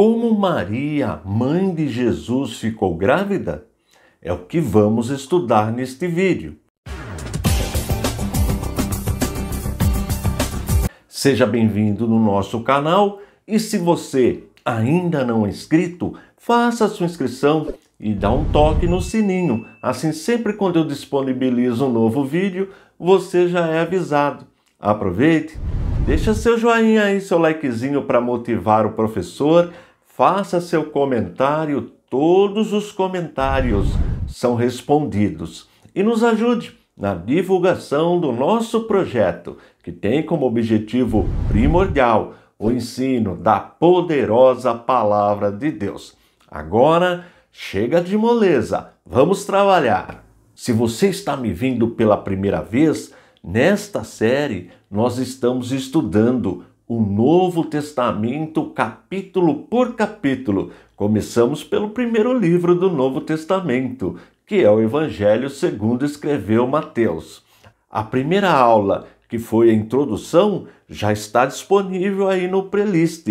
Como Maria, mãe de Jesus, ficou grávida? É o que vamos estudar neste vídeo. Seja bem-vindo no nosso canal e se você ainda não é inscrito, faça sua inscrição e dá um toque no sininho. Assim, sempre quando eu disponibilizo um novo vídeo, você já é avisado. Aproveite, deixa seu joinha e seu likezinho para motivar o professor faça seu comentário, todos os comentários são respondidos. E nos ajude na divulgação do nosso projeto, que tem como objetivo primordial o ensino da poderosa palavra de Deus. Agora, chega de moleza, vamos trabalhar. Se você está me vindo pela primeira vez, nesta série nós estamos estudando o Novo Testamento capítulo por capítulo. Começamos pelo primeiro livro do Novo Testamento, que é o Evangelho segundo escreveu Mateus. A primeira aula, que foi a introdução, já está disponível aí no playlist.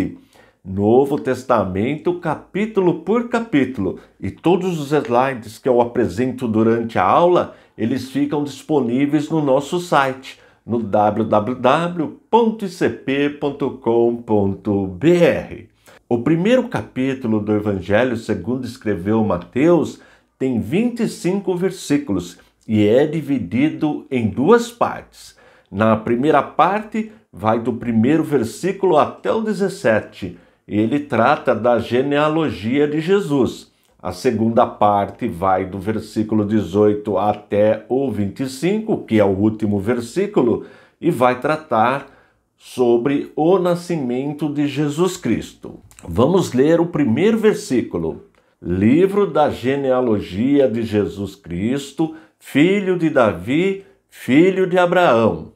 Novo Testamento, capítulo por capítulo, e todos os slides que eu apresento durante a aula, eles ficam disponíveis no nosso site no www.icp.com.br. O primeiro capítulo do Evangelho segundo escreveu Mateus tem 25 versículos e é dividido em duas partes. Na primeira parte, vai do primeiro versículo até o 17. Ele trata da genealogia de Jesus. A segunda parte vai do versículo 18 até o 25, que é o último versículo, e vai tratar sobre o nascimento de Jesus Cristo. Vamos ler o primeiro versículo. Livro da genealogia de Jesus Cristo, filho de Davi, filho de Abraão.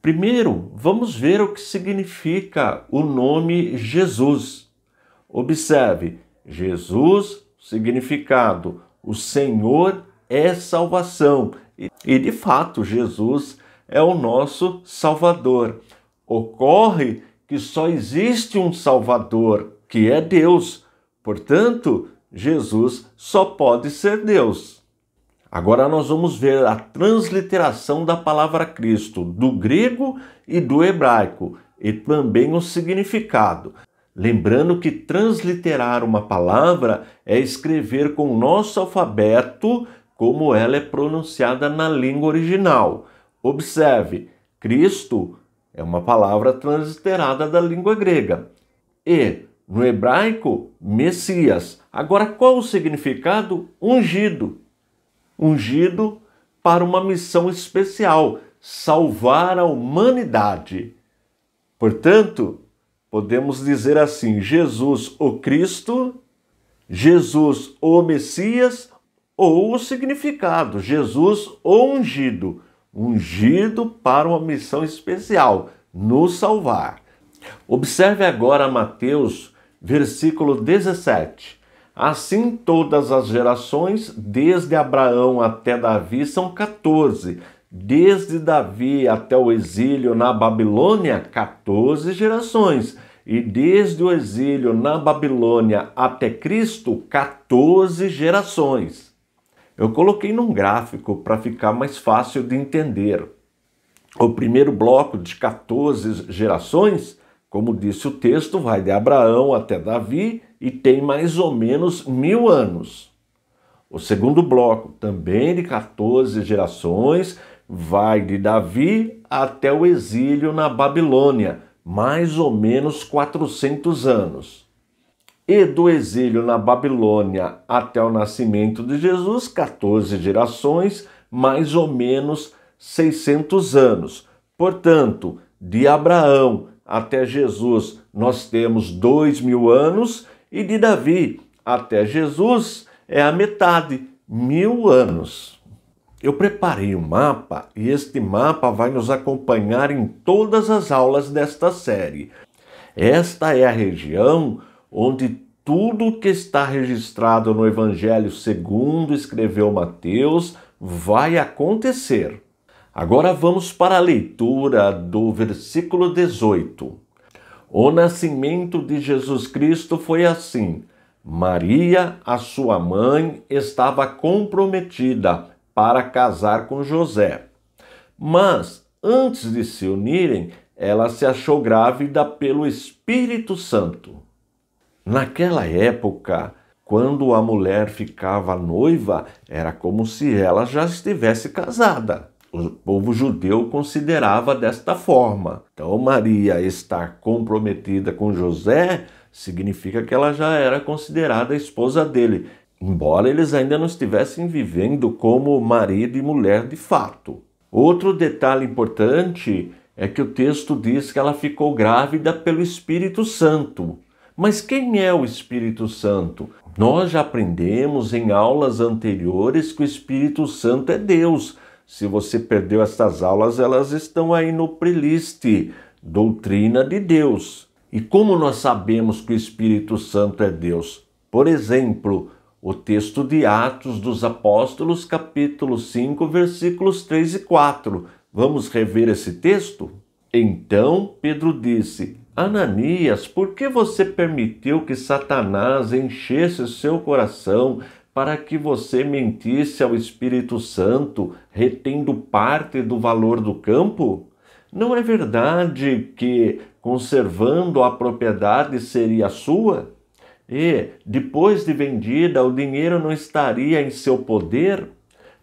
Primeiro, vamos ver o que significa o nome Jesus. Observe, Jesus significado: o Senhor é salvação. E de fato, Jesus é o nosso Salvador. Ocorre que só existe um Salvador, que é Deus. Portanto, Jesus só pode ser Deus. Agora nós vamos ver a transliteração da palavra Cristo do grego e do hebraico e também o significado. Lembrando que transliterar uma palavra é escrever com o nosso alfabeto como ela é pronunciada na língua original. Observe, Cristo é uma palavra transliterada da língua grega. E, no hebraico, Messias. Agora, qual o significado? Ungido. Ungido para uma missão especial salvar a humanidade. Portanto, podemos dizer assim: Jesus o Cristo, Jesus o Messias, ou o significado, Jesus o ungido, ungido para uma missão especial, nos salvar. Observe agora Mateus, versículo 17. Assim todas as gerações, desde Abraão até Davi, são 14 desde Davi até o exílio na Babilônia, 14 gerações. E desde o exílio na Babilônia até Cristo, 14 gerações. Eu coloquei num gráfico para ficar mais fácil de entender. O primeiro bloco de 14 gerações, como disse o texto, vai de Abraão até Davi e tem mais ou menos mil anos. O segundo bloco, também de 14 gerações, vai de Davi até o exílio na Babilônia, mais ou menos 400 anos. E do exílio na Babilônia até o nascimento de Jesus, 14 gerações, mais ou menos 600 anos. Portanto, de Abraão até Jesus nós temos dois mil anos e de Davi até Jesus é a metade, mil anos. Eu preparei um mapa e este mapa vai nos acompanhar em todas as aulas desta série. Esta é a região onde tudo que está registrado no Evangelho segundo escreveu Mateus vai acontecer. Agora vamos para a leitura do versículo 18. O nascimento de Jesus Cristo foi assim: Maria, a sua mãe, estava comprometida para casar com José. Mas, antes de se unirem, ela se achou grávida pelo Espírito Santo. Naquela época, quando a mulher ficava noiva, era como se ela já estivesse casada. O povo judeu considerava desta forma. Então, Maria estar comprometida com José significa que ela já era considerada esposa dele embora eles ainda não estivessem vivendo como marido e mulher de fato. Outro detalhe importante é que o texto diz que ela ficou grávida pelo Espírito Santo. Mas quem é o Espírito Santo? Nós já aprendemos em aulas anteriores que o Espírito Santo é Deus. Se você perdeu estas aulas, elas estão aí no playlist Doutrina de Deus. E como nós sabemos que o Espírito Santo é Deus? Por exemplo, o texto de Atos dos Apóstolos, capítulo 5, versículos 3 e 4. Vamos rever esse texto? Então Pedro disse: Ananias, por que você permitiu que Satanás enchesse seu coração para que você mentisse ao Espírito Santo, retendo parte do valor do campo? Não é verdade que, conservando a propriedade, seria sua? E, depois de vendida, o dinheiro não estaria em seu poder?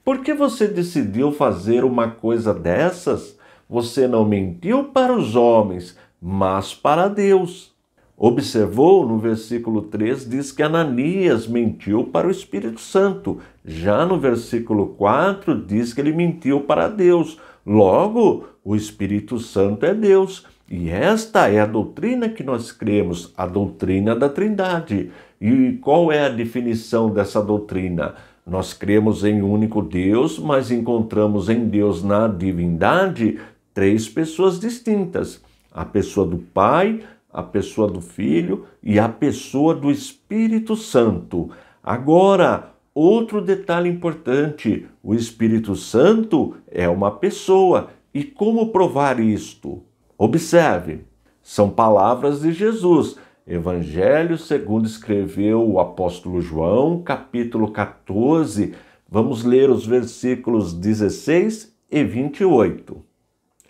Por que você decidiu fazer uma coisa dessas? Você não mentiu para os homens, mas para Deus. Observou no versículo 3 diz que Ananias mentiu para o Espírito Santo. Já no versículo 4 diz que ele mentiu para Deus. Logo, o Espírito Santo é Deus e esta é a doutrina que nós cremos, a doutrina da Trindade. E qual é a definição dessa doutrina? Nós cremos em um único Deus, mas encontramos em Deus na divindade três pessoas distintas: a pessoa do Pai, a pessoa do Filho e a pessoa do Espírito Santo. Agora, outro detalhe importante: o Espírito Santo é uma pessoa. E como provar isto? Observe, são palavras de Jesus. Evangelho segundo escreveu o apóstolo João, capítulo 14. Vamos ler os versículos 16 e 28.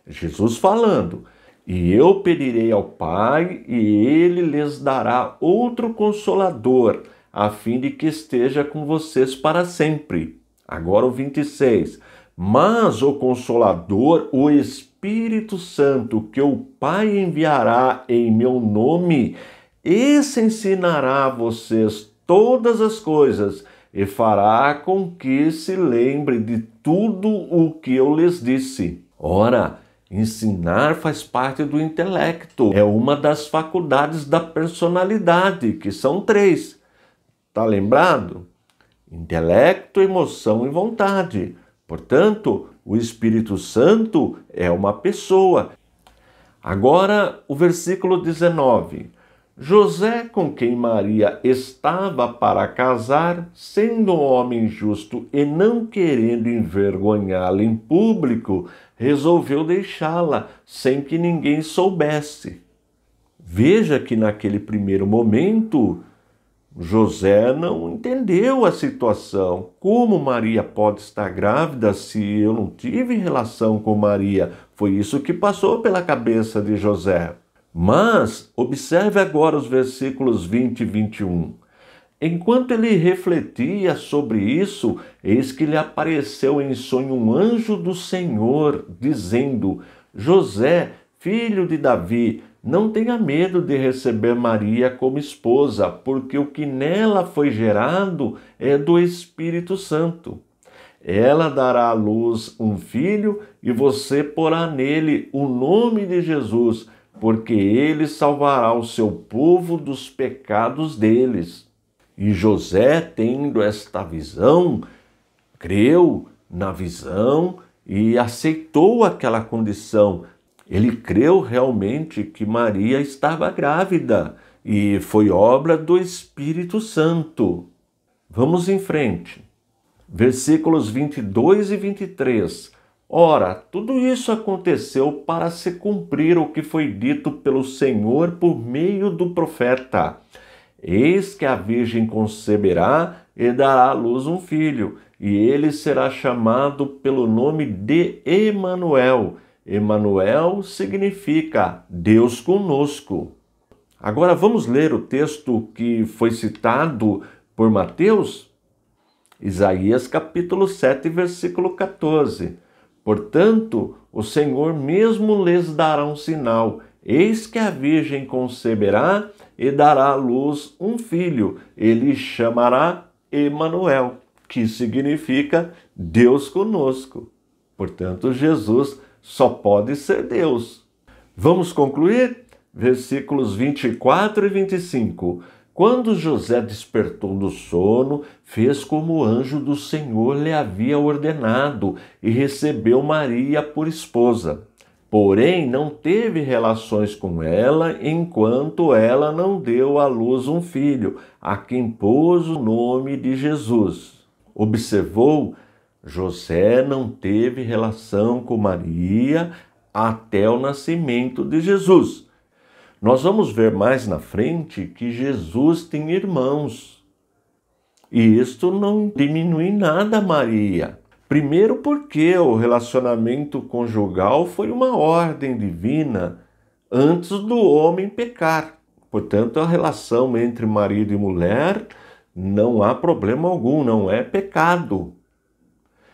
Jesus falando: E eu pedirei ao Pai, e ele lhes dará outro consolador, a fim de que esteja com vocês para sempre. Agora o 26. Mas o consolador, o Espírito, Espírito Santo que o Pai enviará em meu nome, esse ensinará a vocês todas as coisas e fará com que se lembre de tudo o que eu lhes disse. Ora, ensinar faz parte do intelecto, é uma das faculdades da personalidade, que são três. Tá lembrado? Intelecto, emoção e vontade. Portanto, o Espírito Santo é uma pessoa. Agora, o versículo 19. José, com quem Maria estava para casar, sendo um homem justo e não querendo envergonhá-la em público, resolveu deixá-la sem que ninguém soubesse. Veja que naquele primeiro momento, José não entendeu a situação. Como Maria pode estar grávida se eu não tive relação com Maria? Foi isso que passou pela cabeça de José. Mas observe agora os versículos 20 e 21. Enquanto ele refletia sobre isso, eis que lhe apareceu em sonho um anjo do Senhor, dizendo: José, filho de Davi, não tenha medo de receber Maria como esposa, porque o que nela foi gerado é do Espírito Santo. Ela dará à luz um filho e você porá nele o nome de Jesus, porque ele salvará o seu povo dos pecados deles. E José, tendo esta visão, creu na visão e aceitou aquela condição ele creu realmente que Maria estava grávida e foi obra do Espírito Santo. Vamos em frente. Versículos 22 e 23. Ora, tudo isso aconteceu para se cumprir o que foi dito pelo Senhor por meio do profeta. Eis que a Virgem conceberá e dará à luz um filho, e ele será chamado pelo nome de Emanuel, Emanuel significa Deus conosco. Agora vamos ler o texto que foi citado por Mateus, Isaías capítulo 7, versículo 14. Portanto, o Senhor mesmo lhes dará um sinal: eis que a virgem conceberá e dará à luz um filho, ele chamará Emanuel, que significa Deus conosco. Portanto, Jesus só pode ser Deus. Vamos concluir? Versículos 24 e 25. Quando José despertou do sono, fez como o anjo do Senhor lhe havia ordenado e recebeu Maria por esposa. Porém, não teve relações com ela enquanto ela não deu à luz um filho, a quem pôs o nome de Jesus. Observou José não teve relação com Maria até o nascimento de Jesus. Nós vamos ver mais na frente que Jesus tem irmãos. E isto não diminui nada Maria. Primeiro, porque o relacionamento conjugal foi uma ordem divina antes do homem pecar. Portanto, a relação entre marido e mulher não há problema algum, não é pecado.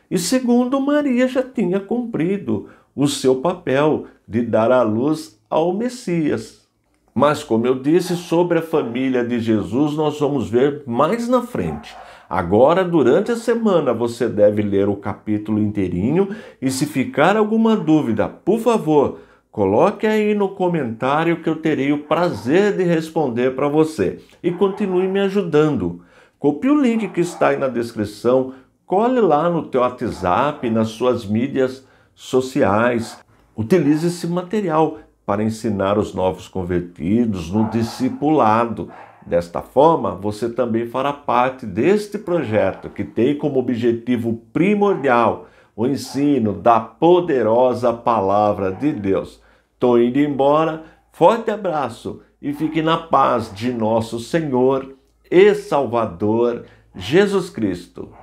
E segundo, Maria já tinha cumprido o seu papel de dar à luz ao Messias. Mas, como eu disse, sobre a família de Jesus nós vamos ver mais na frente. Agora, durante a semana, você deve ler o capítulo inteirinho e se ficar alguma dúvida, por favor, Coloque aí no comentário que eu terei o prazer de responder para você. E continue me ajudando. Copie o link que está aí na descrição, Cole lá no teu WhatsApp, nas suas mídias sociais. Utilize esse material para ensinar os novos convertidos no discipulado. Desta forma, você também fará parte deste projeto que tem como objetivo primordial o ensino da poderosa palavra de Deus. Tô indo embora. Forte abraço e fique na paz de nosso Senhor e Salvador Jesus Cristo.